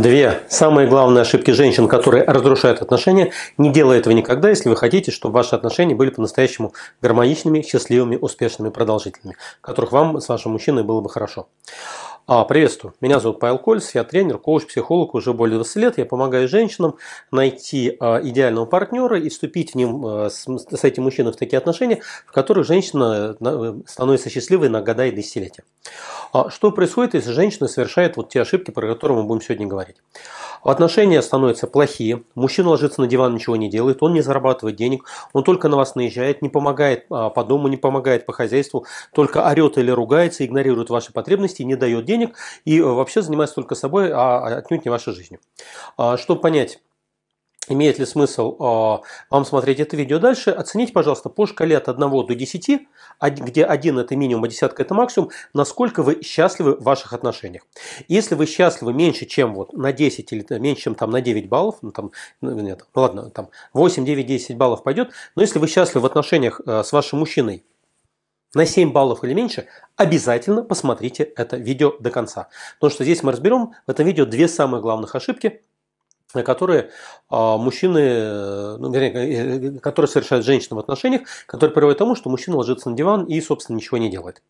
Две самые главные ошибки женщин, которые разрушают отношения. Не делай этого никогда, если вы хотите, чтобы ваши отношения были по-настоящему гармоничными, счастливыми, успешными, продолжительными, которых вам с вашим мужчиной было бы хорошо. А, приветствую. Меня зовут Павел Кольц, я тренер, коуч-психолог уже более 20 лет. Я помогаю женщинам найти а, идеального партнера и вступить в ним, а, с, этим мужчиной в такие отношения, в которых женщина э, становится счастливой на года и десятилетия. что происходит, если женщина совершает вот те ошибки, про которые мы будем сегодня говорить? Отношения становятся плохие, мужчина ложится на диван, ничего не делает, он не зарабатывает денег, он только на вас наезжает, не помогает по дому, не помогает по хозяйству, только орет или ругается, игнорирует ваши потребности не дает денег денег и э, вообще занимается только собой, а отнюдь не вашей жизнью. А, чтобы понять, имеет ли смысл а, вам смотреть это видео дальше, оцените, пожалуйста, по шкале от 1 до 10, где 1 это минимум, а десятка это максимум, насколько вы счастливы в ваших отношениях. Если вы счастливы меньше, чем вот на 10 или э, меньше, чем там на 9 баллов, ну там, ну, нет, ну ладно, там 8, 9, 10 баллов пойдет, но если вы счастливы в отношениях э, с вашим мужчиной, на 7 баллов или меньше, обязательно посмотрите это видео до конца. Потому что здесь мы разберем в этом видео две самые главных ошибки, которые а, мужчины, э, ну, вернее, э, э, которые совершают женщины в отношениях, которые приводят к тому, что мужчина ложится на диван и, собственно, ничего не делает.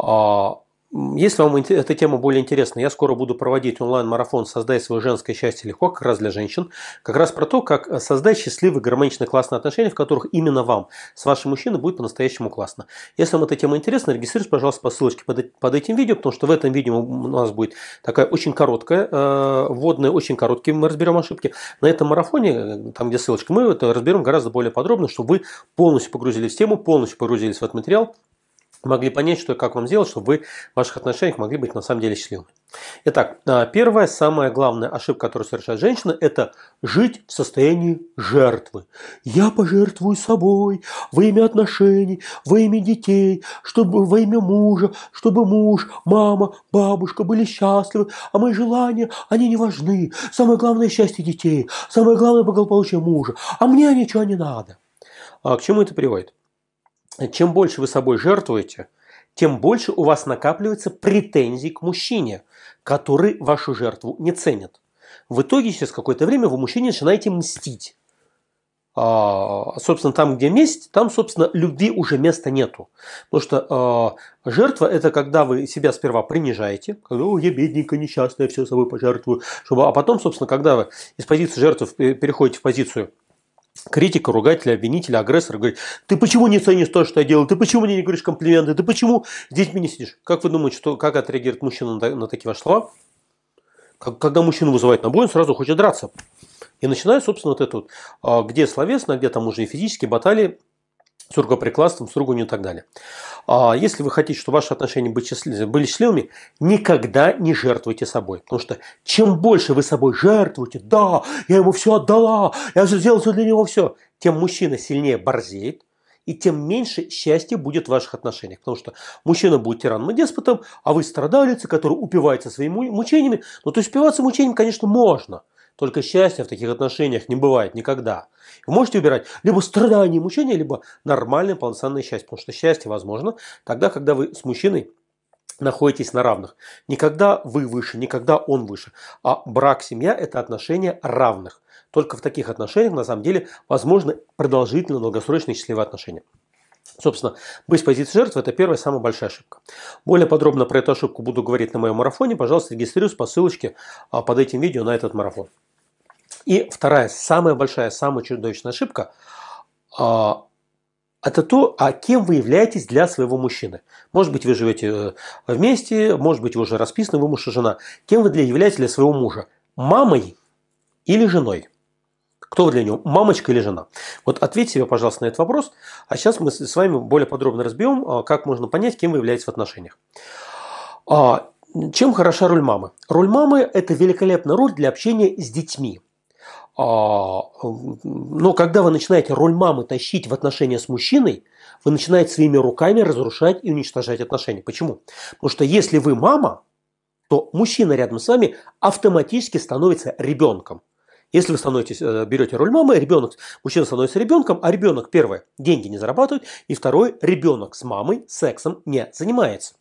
А, если вам эта тема более интересна, я скоро буду проводить онлайн-марафон «Создай свое женское счастье легко», как раз для женщин, как раз про то, как э, создать счастливые, гармоничные, классные отношения, в которых именно вам с вашим мужчиной будет по-настоящему классно. Если вам эта тема интересна, регистрируйтесь, пожалуйста, по ссылочке под, э, под этим видео, потому что в этом видео у нас будет такая очень короткая, э, вводная, очень короткие мы разберем ошибки. На этом марафоне, э, там где ссылочка, мы это разберем гораздо более подробно, чтобы вы полностью погрузились в тему, полностью погрузились в этот материал, могли понять, что и как вам сделать, чтобы вы в ваших отношениях могли быть на самом деле счастливыми. Итак, а, первая, самая главная ошибка, которую совершает женщина, это жить в состоянии жертвы. Я пожертвую собой во имя отношений, во имя детей, чтобы во имя мужа, чтобы муж, мама, бабушка были счастливы, а мои желания, они не важны. Самое главное – счастье детей, самое главное – благополучие мужа, а мне ничего не надо. А к чему это приводит? чем больше вы собой жертвуете, тем больше у вас накапливается претензий к мужчине, который вашу жертву не ценит. В итоге через какое-то время вы мужчине начинаете мстить. А, собственно, там, где месть, там, собственно, любви уже места нету. Потому что а, жертва – это когда вы себя сперва принижаете, когда «О, я бедненькая, несчастная, все собой пожертвую», чтобы, а потом, собственно, когда вы из позиции жертвы э, переходите в позицию критика, ругатель, обвинитель, агрессор говорит, ты почему не ценишь то, что я делал, ты почему мне не говоришь комплименты, ты почему с детьми не сидишь? Как вы думаете, что, как отреагирует мужчина на, на такие ваши слова? Как, когда мужчину вызывает на бой, он сразу хочет драться. И начинает, собственно, вот это вот, а, где словесно, где там уже и физические баталии, сургоприкладством, сургунью и так далее. А если вы хотите, чтобы ваши отношения были счастливыми, никогда не жертвуйте собой. Потому что чем больше вы собой жертвуете, да, я ему все отдала, я все сделал все для него, все, тем мужчина сильнее борзеет, и тем меньше счастья будет в ваших отношениях. Потому что мужчина будет тираном и деспотом, а вы страдалицы, который упивается своими мучениями. Ну, то есть упиваться мучениями, конечно, можно – только счастья в таких отношениях не бывает никогда. Вы можете выбирать либо страдания, мучения, либо нормальное полноценное счастье. Потому что счастье возможно тогда, когда вы с мужчиной находитесь на равных. Никогда вы выше, никогда он выше. А брак, семья – это отношения равных. Только в таких отношениях, на самом деле, возможны продолжительные, долгосрочные счастливые отношения. Собственно, быть в позиции жертвы – это первая, самая большая ошибка. Более подробно про эту ошибку буду говорить на моем марафоне. Пожалуйста, регистрируйтесь по ссылочке а, под этим видео на этот марафон. И вторая, самая большая, самая чудовищная ошибка а, это то, а кем вы являетесь для своего мужчины. Может быть, вы живете э, вместе, может быть, вы уже расписаны, вы муж и жена. Кем вы для, являетесь для своего мужа? Мамой или женой? Кто вы для него, мамочка или жена? Вот ответьте себе, пожалуйста, на этот вопрос. А сейчас мы с вами более подробно разберем, а, как можно понять, кем вы являетесь в отношениях. А, чем хороша роль мамы? Роль мамы – это великолепная роль для общения с детьми. А, Но ну, когда вы начинаете роль мамы тащить в отношения с мужчиной, вы начинаете своими руками разрушать и уничтожать отношения. Почему? Потому что если вы мама, то мужчина рядом с вами автоматически становится ребенком. Если вы становитесь, э, берете роль мамы, ребенок, мужчина становится ребенком, а ребенок, первое, деньги не зарабатывает, и второе, ребенок с мамой сексом не занимается.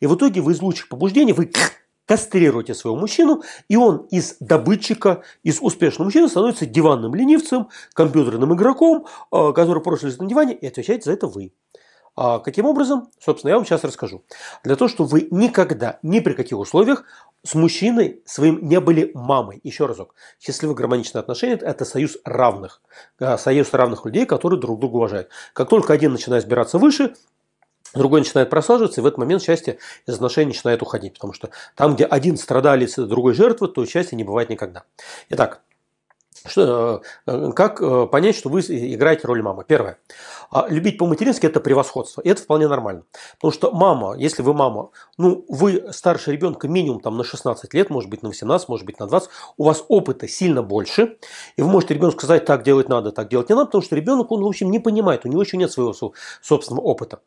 И в итоге вы из лучших побуждений, вы кастрируете своего мужчину, и он из добытчика, из успешного мужчины становится диванным ленивцем, компьютерным игроком, э, который просто лежит на диване, и отвечаете за это вы. А каким образом? Собственно, я вам сейчас расскажу. Для того, чтобы вы никогда, ни при каких условиях с мужчиной своим не были мамой. Еще разок. Счастливые гармоничные отношения – это союз равных. Э, союз равных людей, которые друг друга уважают. Как только один начинает сбираться выше, другой начинает просаживаться, и в этот момент счастье из отношений начинает уходить, потому что там, где один страдалец, а другой жертва, то счастья не бывает никогда. Итак, что, э, э, как э, понять, что вы играете роль мамы? Первое. А, любить по-матерински – это превосходство. И это вполне нормально. Потому что мама, если вы мама, ну, вы старше ребенка минимум там, на 16 лет, может быть, на 18, может быть, на 20. У вас опыта сильно больше. И вы можете ребенку сказать, так делать надо, так делать не надо. Потому что ребенок, он, в общем, не понимает. У него еще нет своего собственного опыта.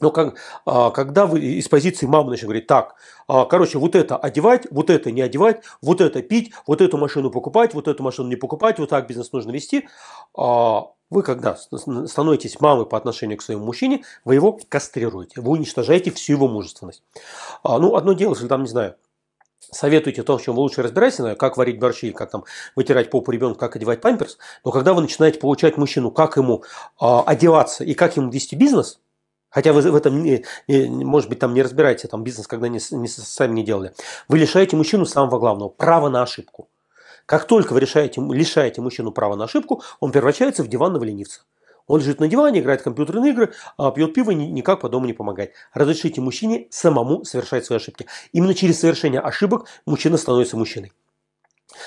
Но как, когда вы из позиции мамы начинаете говорить, так, а, короче, вот это одевать, вот это не одевать, вот это пить, вот эту машину покупать, вот эту машину не покупать, вот так бизнес нужно вести, а, вы когда становитесь мамой по отношению к своему мужчине, вы его кастрируете, вы уничтожаете всю его мужественность. А, ну, одно дело, если там, не знаю, советуете то, в чем вы лучше разбираетесь, как варить борщи, как там вытирать попу ребенка, как одевать памперс, но когда вы начинаете получать мужчину, как ему одеваться и как ему вести бизнес – Хотя вы в этом, может быть, там не разбираете, там бизнес когда не, не, сами не делали. Вы лишаете мужчину самого главного – права на ошибку. Как только вы решаете, лишаете мужчину права на ошибку, он превращается в диванного ленивца. Он лежит на диване, играет в компьютерные игры, а пьет пиво и никак по дому не помогает. Разрешите мужчине самому совершать свои ошибки. Именно через совершение ошибок мужчина становится мужчиной.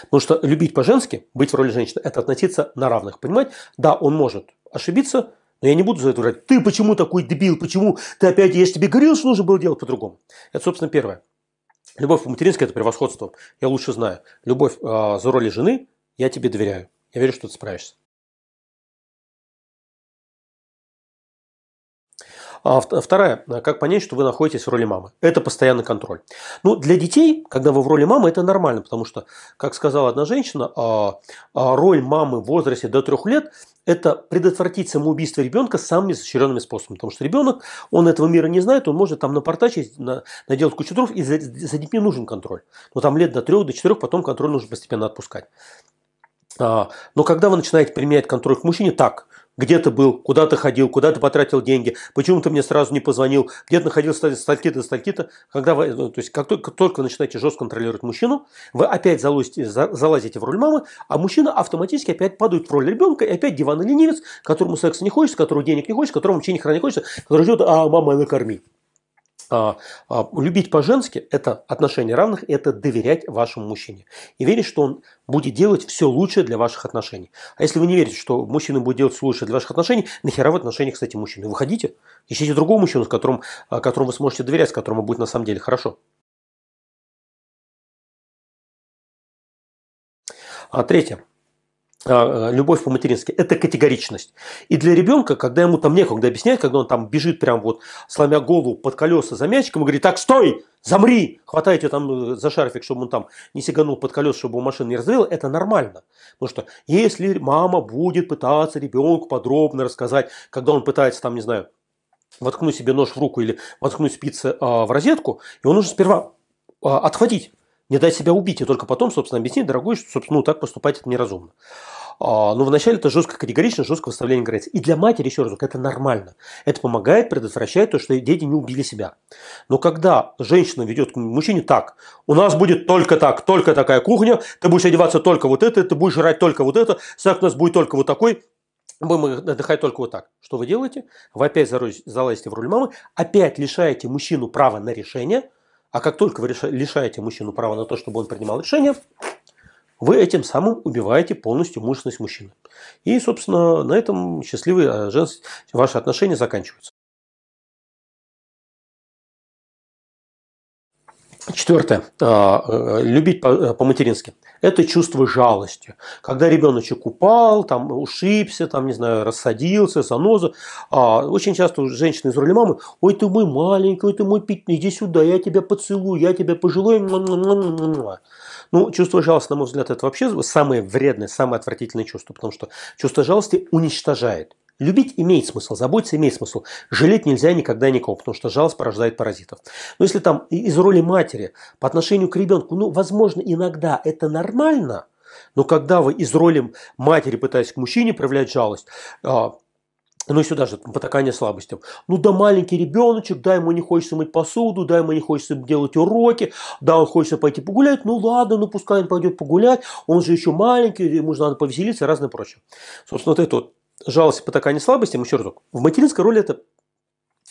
Потому что любить по-женски, быть в роли женщины, это относиться на равных. Понимать, да, он может ошибиться, но я не буду за это врать. Ты почему такой дебил? Почему ты опять... Я же тебе говорил, что нужно было делать по-другому. Это, собственно, первое. Любовь по-матерински – это превосходство. Я лучше знаю. Любовь э, за роли жены – я тебе доверяю. Я верю, что ты справишься. А вторая, э, как понять, что вы находитесь в роли мамы? Это постоянный контроль. Ну, для детей, когда вы в роли мамы, это нормально, потому что, как сказала одна женщина, а, а роль мамы в возрасте до трех лет – это предотвратить самоубийство ребенка самыми изощренными способами. Потому что ребенок, он этого мира не знает, он может там напортачить, на наделать кучу дров, и за, за детьми нужен контроль. Но там лет до трех, до четырех потом контроль нужно постепенно отпускать. А, но когда вы начинаете применять контроль к мужчине, так – где ты был, куда ты ходил, куда ты потратил деньги, почему ты мне сразу не позвонил, где ты находился с стальки-то, стальки-то. Когда вы, ну, то есть, как только, только начинаете жестко контролировать мужчину, вы опять залазите, залазите в роль мамы, а мужчина автоматически опять падает в роль ребенка, и опять диванный ленивец, которому секса не хочется, которому денег не хочется, которому вообще ни хрена не хочется, который ждет, а мама накорми. А, а, любить по-женски – это отношения равных, это доверять вашему мужчине. И верить, что он будет делать все лучшее для ваших отношений. А если вы не верите, что мужчина будет делать все лучшее для ваших отношений, нахера в отношениях с этим мужчиной? Выходите, ищите другого мужчину, с которым, а, которому вы сможете доверять, с которому будет на самом деле хорошо. А третье. А, а, любовь по-матерински – это категоричность. И для ребенка, когда ему там некогда объяснять, когда он там бежит прям вот, сломя голову под колеса за мячиком и говорит, так, стой, замри, хватайте там э, за шарфик, чтобы он там не сиганул под колеса, чтобы его машина не развалила, это нормально. Потому что если мама будет пытаться ребенку подробно рассказать, когда он пытается там, не знаю, воткнуть себе нож в руку или воткнуть спицы а, в розетку, его нужно сперва отхватить не дать себя убить, и только потом, собственно, объяснить, дорогой, что, собственно, ну, так поступать это неразумно. А, но ну, вначале это жестко категорично, жестко выставление границ. И для матери, еще раз, это нормально. Это помогает предотвращать то, что дети не убили себя. Но когда женщина ведет к мужчине так, у нас будет только так, только такая кухня, ты будешь одеваться только вот это, ты будешь жрать только вот это, секс у нас будет только вот такой, будем отдыхать только вот так. Что вы делаете? Вы опять залазите в руль мамы, опять лишаете мужчину права на решение – а как только вы лишаете мужчину права на то, чтобы он принимал решение, вы этим самым убиваете полностью мужественность мужчины. И, собственно, на этом счастливые э, женс... ваши отношения заканчиваются. Четвертое. А, э, любить э, по-матерински. Это чувство жалости. Когда ребеночек упал, там ушибся, там, не знаю, рассадился, занозу. А, очень часто женщины из роли мамы, ой, ты мой маленький, ой, ты мой питный, иди сюда, я тебя поцелую, я тебя пожелаю. Ну, чувство жалости, на мой взгляд, это вообще самое вредное, самое отвратительное чувство, потому что чувство жалости уничтожает. Любить имеет смысл, заботиться имеет смысл. Жалеть нельзя никогда никого, потому что жалость порождает паразитов. Но если там из роли матери по отношению к ребенку, ну, возможно, иногда это нормально, но когда вы из роли матери, пытаясь к мужчине проявлять жалость, а, ну и сюда же, потакание слабостям. Ну да, маленький ребеночек, да, ему не хочется мыть посуду, да, ему не хочется делать уроки, да, он хочется пойти погулять, ну ладно, ну пускай он пойдет погулять, он же еще маленький, ему же надо повеселиться и разное прочее. Собственно, вот это вот жалость, потакание слабостям, еще разок, в материнской роли это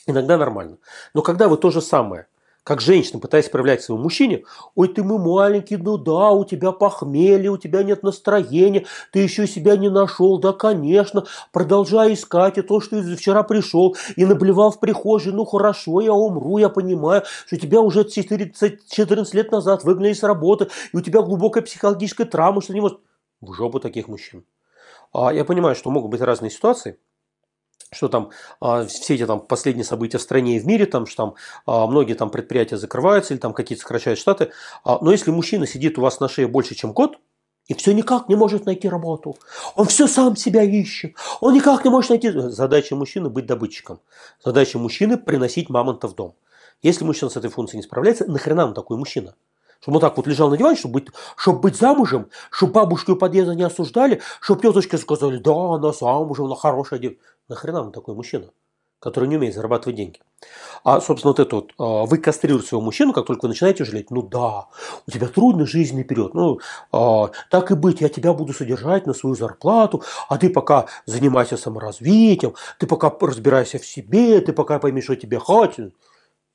иногда нормально. Но когда вы то же самое, как женщина, пытаясь проявлять своему мужчине, ой, ты мы маленький, ну да, у тебя похмелье, у тебя нет настроения, ты еще себя не нашел, да, конечно, продолжай искать, и то, что вчера пришел, и наблевал в прихожей, ну хорошо, я умру, я понимаю, что тебя уже 14, 14 лет назад выгнали с работы, и у тебя глубокая психологическая травма, что не может... В жопу таких мужчин. А, я понимаю, что могут быть разные ситуации, что там а, все эти там последние события в стране и в мире, там, что там а, многие там предприятия закрываются или там какие-то сокращают штаты. но если мужчина сидит у вас на шее больше, чем год, и все никак не может найти работу. Он все сам себя ищет. Он никак не может найти... Задача мужчины быть добытчиком. Задача мужчины приносить мамонта в дом. Если мужчина с этой функцией не справляется, нахрена он такой мужчина? чтобы он так вот лежал на диване, чтобы быть, чтобы быть замужем, чтобы бабушку у подъезда не осуждали, чтобы теточки сказали, да, она замужем, она хорошая девушка. Нахрена он такой мужчина, который не умеет зарабатывать деньги? А, собственно, вот это вот, а, вы кастрируете своего мужчину, как только вы начинаете жалеть, ну да, у тебя трудный жизненный период, ну, а, так и быть, я тебя буду содержать на свою зарплату, а ты пока занимайся саморазвитием, ты пока разбирайся в себе, ты пока поймешь, что тебе хочется.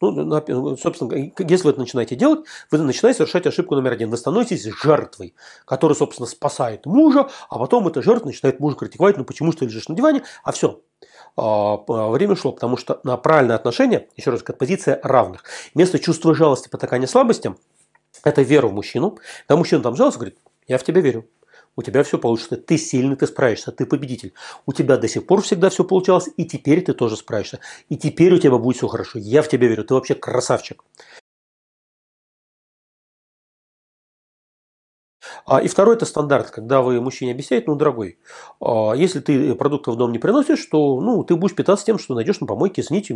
Ну, собственно, если вы это начинаете делать, вы начинаете совершать ошибку номер один. Вы становитесь жертвой, которая, собственно, спасает мужа, а потом эта жертва начинает мужа критиковать, ну почему ты лежишь на диване, а все. А, а, время шло, потому что на правильное отношение, еще раз, как позиция равных. Вместо чувства жалости, потакания слабостям, это вера в мужчину. Когда мужчина там жалуется, говорит, я в тебя верю у тебя все получится. Ты сильный, ты справишься, ты победитель. У тебя до сих пор всегда все получалось, и теперь ты тоже справишься. И теперь у тебя будет все хорошо. Я в тебя верю, ты вообще красавчик. А, и второй это стандарт, когда вы мужчине объясняете, ну, дорогой, а, если ты продуктов в дом не приносишь, то ну, ты будешь питаться тем, что найдешь на помойке, извините,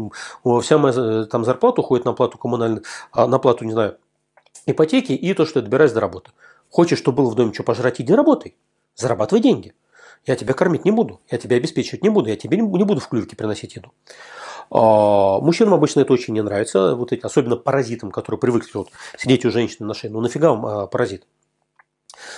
вся моя э, там, зарплата уходит на плату коммунальной, а, на плату, не знаю, ипотеки и то, что я добираюсь до работы. Хочешь, чтобы было в доме что пожрать, иди работай. Зарабатывай деньги. Я тебя кормить не буду, я тебя обеспечивать не буду, я тебе не буду в клювике приносить еду. А, мужчинам обычно это очень не нравится, вот эти, особенно паразитам, которые привыкли вот, сидеть у женщины на шее. Ну нафига вам а, паразит?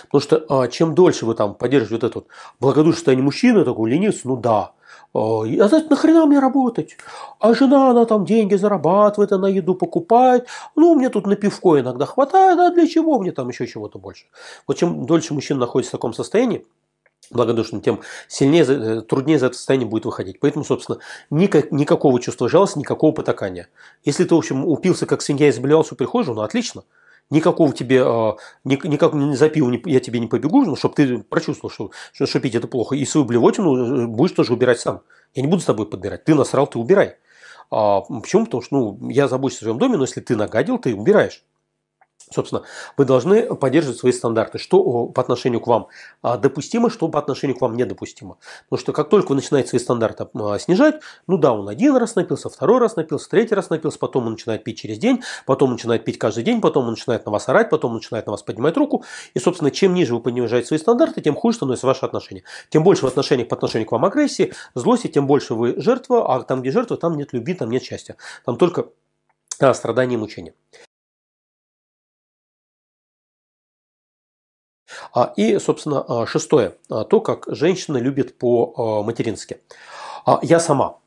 Потому что а, чем дольше вы там поддерживаете вот это вот благодушное состояние мужчины, такой ленивец, ну да, а значит, нахрена мне работать? А жена, она там деньги зарабатывает, она еду покупает. Ну, мне тут на пивко иногда хватает, а для чего мне там еще чего-то больше? Вот чем дольше мужчина находится в таком состоянии, благодушным, тем сильнее, э, труднее за это состояние будет выходить. Поэтому, собственно, никак, никакого чувства жалости, никакого потакания. Если ты, в общем, упился, как свинья, и заболевался у прихожего, ну отлично – никакого тебе, а, никак не запил, я тебе не побегу, ну, чтобы ты прочувствовал, что, что, что пить это плохо. И свою блевотину э, будешь тоже убирать сам. Я не буду с тобой подбирать. Ты насрал, ты убирай. А, почему? Потому что ну, я забочусь о своем доме, но если ты нагадил, ты убираешь. Собственно, вы должны поддерживать свои стандарты, что по отношению к вам а, допустимо, что по отношению к вам недопустимо. Потому что как только вы начинаете свои стандарты а, снижать, ну да, он один раз напился, второй раз напился, третий раз напился, потом он начинает пить через день, потом он начинает пить каждый день, потом он начинает на вас орать, потом он начинает на вас поднимать руку. И, собственно, чем ниже вы понижаете свои стандарты, тем хуже становится ваше отношение. Тем больше в отношениях по отношению к вам агрессии, злости, тем больше вы жертва, а там, где жертва, там нет любви, там нет счастья. Там только а, страдания и мучения. А, и, собственно, а, шестое, а, то, как женщины любят по-матерински. Я сама.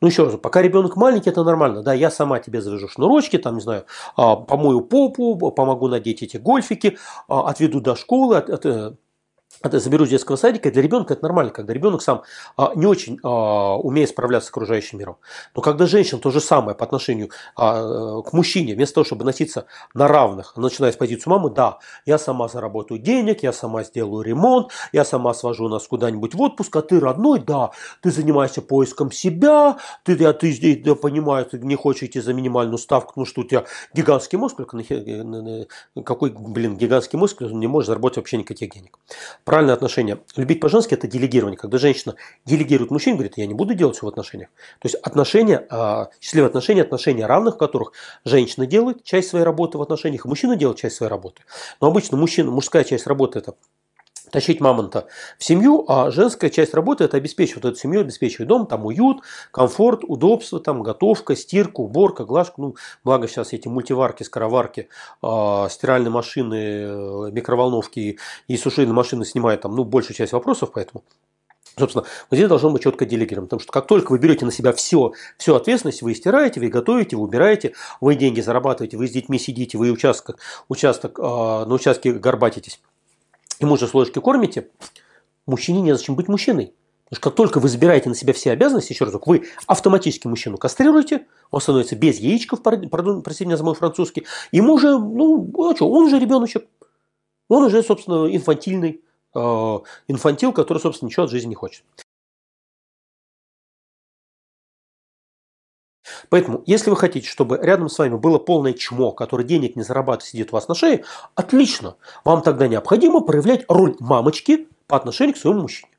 Ну, еще раз, пока ребенок маленький, это нормально. Да, я сама тебе завяжу шнурочки, там, не знаю, помою попу, помогу надеть эти гольфики, отведу до школы, от, от, э, это а заберу с детского садика, для ребенка это нормально, когда ребенок сам а, не очень а, умеет справляться с окружающим миром. Но когда женщина то же самое по отношению а, к мужчине, вместо того, чтобы носиться на равных, начиная с позицию мамы, да, я сама заработаю денег, я сама сделаю ремонт, я сама свожу нас куда-нибудь в отпуск, а ты родной, да, ты занимаешься поиском себя, ты, я, ты здесь, я понимаю, ты не хочешь идти за минимальную ставку, потому что у тебя гигантский мозг, э, какой, блин, гигантский мозг, не можешь заработать вообще никаких денег. Правильное отношение. Любить по-женски – это делегирование. Когда женщина делегирует мужчине, говорит, я не буду делать все в отношениях. То есть отношения, а, счастливые отношения, отношения равных, в которых женщина делает часть своей работы в отношениях, мужчина делает часть своей работы. Но обычно мужчина, мужская часть работы – это тащить мамонта в семью, а женская часть работы – это обеспечивать эту семью, обеспечивает дом, там уют, комфорт, удобство, там готовка, стирка, уборка, глажка. Ну, благо сейчас эти мультиварки, скороварки, э, стиральные машины, э, микроволновки и, сушильные машины снимают там, ну, большую часть вопросов, поэтому Собственно, вот здесь должно быть четко делегировано, потому что как только вы берете на себя все, всю ответственность, вы стираете, вы готовите, вы убираете, вы деньги зарабатываете, вы с детьми сидите, вы участок, участок, э, на участке горбатитесь и мужа с ложечки кормите, мужчине незачем быть мужчиной. Потому что как только вы забираете на себя все обязанности, еще разок, вы автоматически мужчину кастрируете, он становится без яичков, простите меня за мой французский, ему же, ну, а что, он же ребеночек, он уже, собственно, инфантильный, э, инфантил, который, собственно, ничего от жизни не хочет. Поэтому, если вы хотите, чтобы рядом с вами было полное чмо, которое денег не зарабатывает, сидит у вас на шее, отлично. Вам тогда необходимо проявлять роль мамочки по отношению к своему мужчине.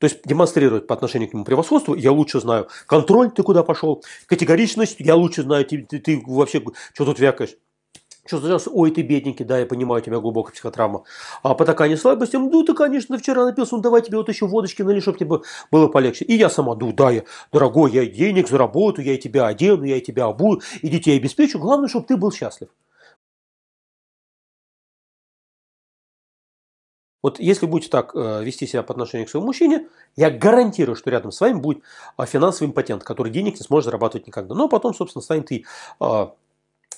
То есть демонстрировать по отношению к нему превосходство, я лучше знаю. Контроль, ты куда пошел? Категоричность, я лучше знаю, ты, ты, ты вообще что тут вякаешь? Что задался? Ой, ты бедненький, да, я понимаю, у тебя глубокая психотравма. А по такой слабости, ну ты, конечно, вчера напился, ну давай тебе вот еще водочки налью, чтобы тебе было полегче. И я сама, ну да, я, дорогой, я денег заработаю, я и тебя одену, я и тебя обую, и детей обеспечу, главное, чтобы ты был счастлив. Вот если будете так э, вести себя по отношению к своему мужчине, я гарантирую, что рядом с вами будет а, финансовый импотент, который денег не сможет зарабатывать никогда. Но потом, собственно, станет и а,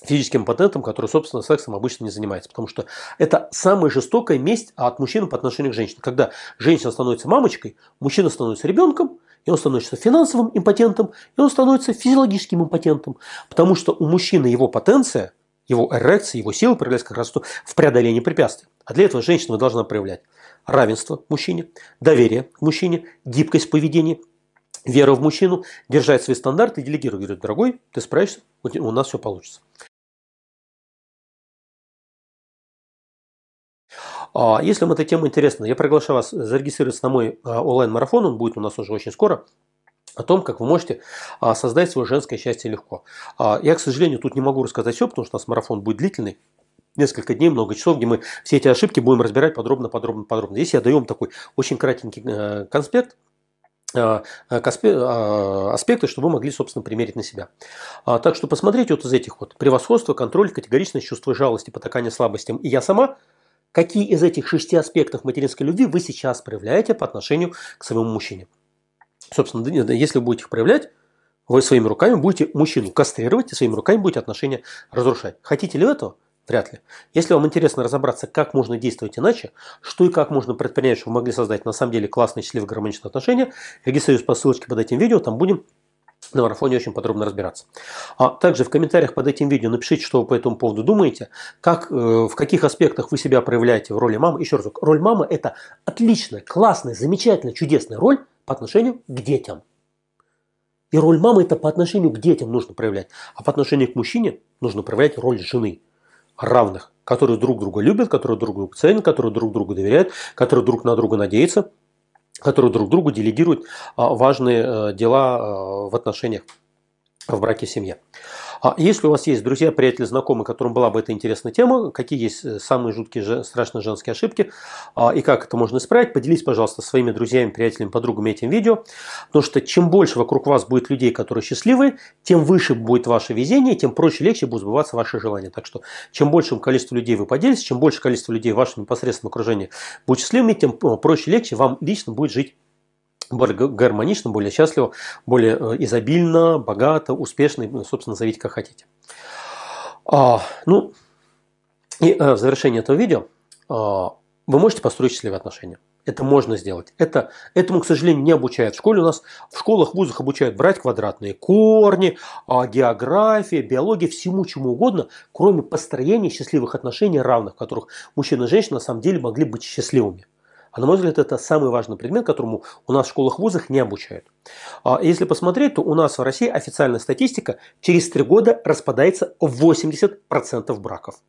физическим патентом, который, собственно, сексом обычно не занимается. Потому что это самая жестокая месть от мужчин по отношению к женщине. Когда женщина становится мамочкой, мужчина становится ребенком, и он становится финансовым импотентом, и он становится физиологическим импотентом. Потому что у мужчины его потенция, его эрекция, его сила проявляется как раз в преодолении препятствий. А для этого женщина должна проявлять равенство мужчине, доверие мужчине, гибкость поведения, веру в мужчину, держать свои стандарты и делегировать. Говорит, дорогой, ты справишься, у нас все получится. А, если вам эта тема интересна, я приглашаю вас зарегистрироваться на мой а, онлайн-марафон, он будет у нас уже очень скоро о том, как вы можете а, создать свое женское счастье легко. Я, к сожалению, тут не могу рассказать все, потому что у нас марафон будет длительный, несколько дней, много часов, где мы все эти ошибки будем разбирать подробно, подробно, подробно. Здесь я даю вам такой очень кратенький э, конспект, э, э, аспекты, чтобы вы могли, собственно, примерить на себя. Так что посмотрите вот из этих вот превосходство, контроль, категоричность, чувство жалости, потакание слабостям. И я сама – какие из этих шести аспектов материнской любви вы сейчас проявляете по отношению к своему мужчине. Собственно, если вы будете их проявлять, вы своими руками будете мужчину кастрировать и своими руками будете отношения разрушать. Хотите ли вы этого? Вряд ли. Если вам интересно разобраться, как можно действовать иначе, что и как можно предпринять, чтобы вы могли создать на самом деле классные, счастливые, гармоничные отношения, регистрируйтесь по ссылочке под этим видео, там будем на марафоне очень подробно разбираться. А также в комментариях под этим видео напишите, что вы по этому поводу думаете, как, э, в каких аспектах вы себя проявляете в роли мамы. Еще разок, роль мамы – это отличная, классная, замечательная, чудесная роль по отношению к детям. И роль мамы – это по отношению к детям нужно проявлять. А по отношению к мужчине нужно проявлять роль жены равных, которые друг друга любят, которые друг друга ценят, которые друг другу доверяют, которые друг на друга надеются – которые друг другу делегируют а, важные э, дела а, в отношениях в браке в семье. А если у вас есть друзья, приятели, знакомые, которым была бы эта интересная тема, какие есть э, самые жуткие, страшные женские ошибки а, и как это можно исправить, поделитесь, пожалуйста, своими друзьями, приятелями, подругами этим видео, потому что чем больше вокруг вас будет людей, которые счастливы, тем выше будет ваше везение, тем проще и легче будет сбываться ваши желания. Так что чем большим количеством людей вы поделитесь, чем больше количество людей в вашем непосредственном окружении будет счастливыми, тем э, проще и легче вам лично будет жить более гармонично, более счастливо, более э, изобильно, богато, успешно, ну, собственно, зовите как хотите. А, ну, и э, в завершении этого видео а, вы можете построить счастливые отношения. Это можно сделать. Это, этому, к сожалению, не обучают в школе. У нас в школах, в вузах обучают брать квадратные корни, а география, биология, всему чему угодно, кроме построения счастливых отношений равных, в которых мужчина и женщина на самом деле могли быть счастливыми. А на мой взгляд, это самый важный предмет, которому у нас в школах-вузах не обучают. А если посмотреть, то у нас в России официальная статистика через три года распадается 80% браков.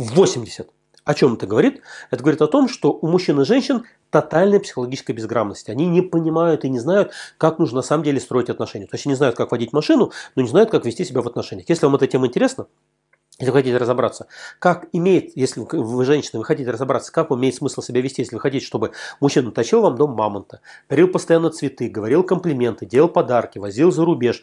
80%. О чем это говорит? Это говорит о том, что у мужчин и женщин тотальная психологическая безграмотность. Они не понимают и не знают, как нужно на самом деле строить отношения. То есть они не знают, как водить машину, но не знают, как вести себя в отношениях. Если вам эта тема интересна, если вы хотите разобраться, как имеет, если вы женщина, вы хотите разобраться, как имеет смысл себя вести, если вы хотите, чтобы мужчина тащил вам дом мамонта, дарил постоянно цветы, говорил комплименты, делал подарки, возил за рубеж,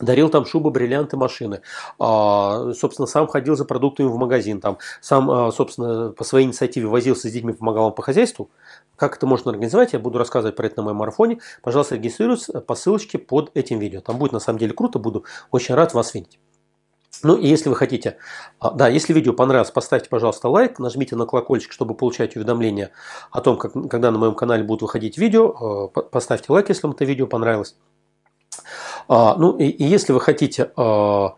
дарил там шубы, бриллианты, машины. А, собственно, сам ходил за продуктами в магазин, там, сам, а, собственно, по своей инициативе возился с детьми, помогал вам по хозяйству. Как это можно организовать, я буду рассказывать про это на моем марафоне. Пожалуйста, регистрируйтесь по ссылочке под этим видео. Там будет на самом деле круто, буду очень рад вас видеть. Ну и если вы хотите, а, да, если видео понравилось, поставьте, пожалуйста, лайк, нажмите на колокольчик, чтобы получать уведомления о том, как, когда на моем канале будут выходить видео. А, поставьте лайк, если вам это видео понравилось. А, ну и, и если вы хотите, что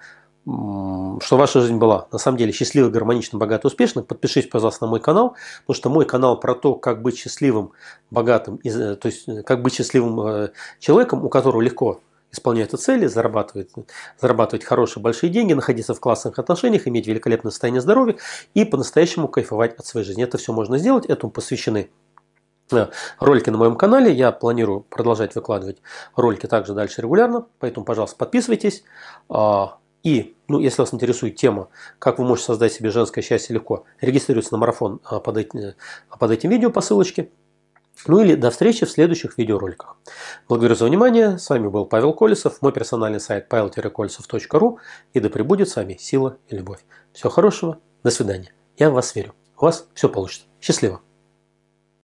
ваша жизнь была на самом деле счастливой, гармоничной, богатой, успешной, подпишитесь, пожалуйста, на мой канал, потому что мой канал про то, как быть счастливым, богатым, э, то есть э, как быть счастливым э, человеком, у которого легко исполняются цели, зарабатывать, зарабатывать хорошие большие деньги, находиться в классных отношениях, иметь великолепное состояние здоровья и по-настоящему кайфовать от своей жизни. Это все можно сделать, этому посвящены э, ролики на моем канале. Я планирую продолжать выкладывать ролики также дальше регулярно, поэтому, пожалуйста, подписывайтесь. А, и, ну, если вас интересует тема, как вы можете создать себе женское счастье легко, регистрируйтесь на марафон э, под, э, под этим видео по ссылочке. Ну или до встречи в следующих видеороликах. Благодарю за внимание. С вами был Павел Колесов, мой персональный сайт pavel-kolesov.ru и да пребудет с вами сила и любовь. Всего хорошего, до свидания. Я в вас верю. У вас все получится. Счастливо.